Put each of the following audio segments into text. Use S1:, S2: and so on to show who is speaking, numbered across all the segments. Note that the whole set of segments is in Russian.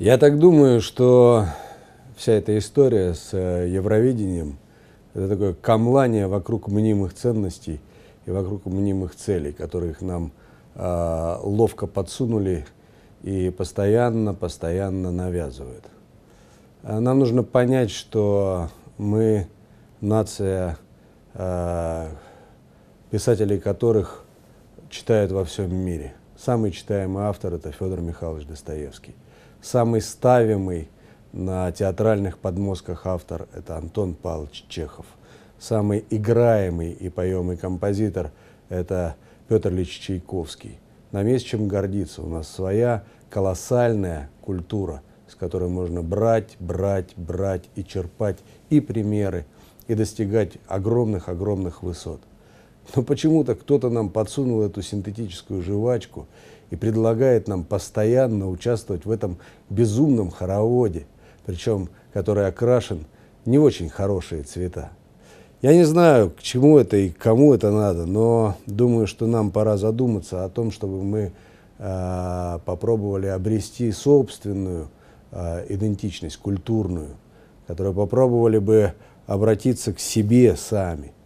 S1: Я так думаю, что вся эта история с э, Евровидением – это такое камлание вокруг мнимых ценностей и вокруг мнимых целей, которых нам э, ловко подсунули и постоянно-постоянно навязывают. А нам нужно понять, что мы нация э, писателей которых читают во всем мире. Самый читаемый автор – это Федор Михайлович Достоевский самый ставимый на театральных подмозгах автор – это Антон Павлович Чехов. Самый играемый и поемый композитор – это Петр Ильич Чайковский. Нам есть чем гордиться. У нас своя колоссальная культура, с которой можно брать, брать, брать и черпать и примеры, и достигать огромных-огромных высот – но почему-то кто-то нам подсунул эту синтетическую жвачку и предлагает нам постоянно участвовать в этом безумном хороводе, причем который окрашен не очень хорошие цвета. Я не знаю, к чему это и кому это надо, но думаю, что нам пора задуматься о том, чтобы мы э, попробовали обрести собственную э, идентичность культурную, которую попробовали бы обратиться к себе сами –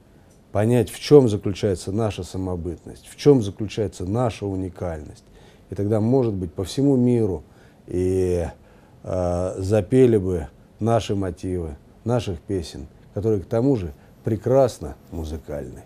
S1: понять, в чем заключается наша самобытность, в чем заключается наша уникальность. И тогда, может быть, по всему миру и э, запели бы наши мотивы, наших песен, которые к тому же прекрасно музыкальны.